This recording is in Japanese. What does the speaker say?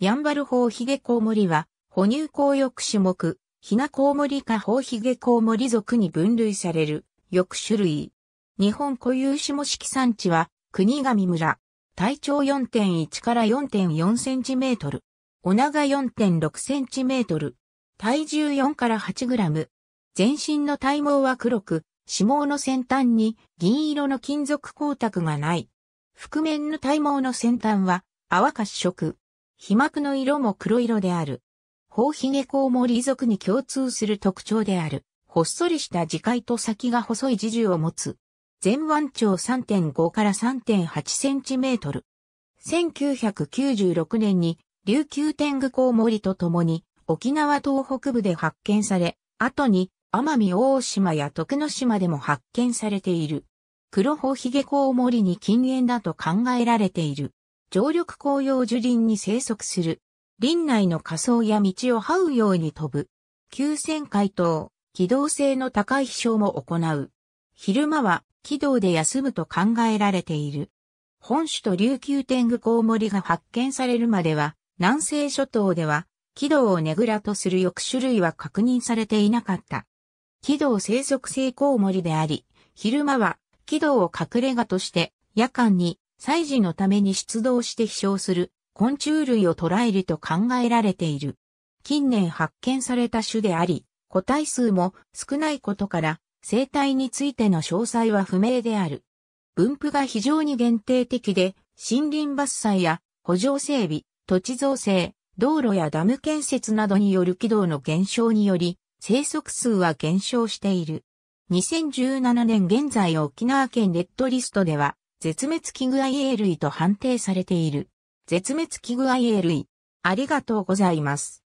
ヤンバルホウヒゲコウモリは、哺乳綱翼種目、ヒナコウモリかホウヒゲコウモリ属に分類される、翼種類。日本固有種も式産地は、国神村。体長4.1から4.4センチメートル。お長4.6センチメートル。体重4から8グラム。全身の体毛は黒く、脂毛の先端に銀色の金属光沢がない。覆面の体毛の先端は泡褐色。皮膜の色も黒色である。ホウヒゲコウモリ族に共通する特徴である。ほっそりした耳介と先が細い自重を持つ。全腕長3.5から3.8センチメートル。1996年に琉球天狗コウモリと共に沖縄東北部で発見され、後に奄美大島や徳之島でも発見されている。黒ホヒゲコウモリに禁煙だと考えられている。常緑紅葉樹林に生息する。林内の仮想や道を這うように飛ぶ。急旋回答、機動性の高い飛翔も行う。昼間は軌道で休むと考えられている。本種と琉球天狗コウモリが発見されるまでは、南西諸島では、軌道をねぐらとする翼種類は確認されていなかった。軌道生息性コウモリであり、昼間は軌道を隠れ家として、夜間に祭事のために出動して飛翔する昆虫類を捕らえると考えられている。近年発見された種であり、個体数も少ないことから生態についての詳細は不明である。分布が非常に限定的で、森林伐採や補助整備、土地造成、道路やダム建設などによる軌道の減少により、生息数は減少している。2017年現在沖縄県レッドリストでは、絶滅危惧 IA 類と判定されている。絶滅危惧 IA 類。ありがとうございます。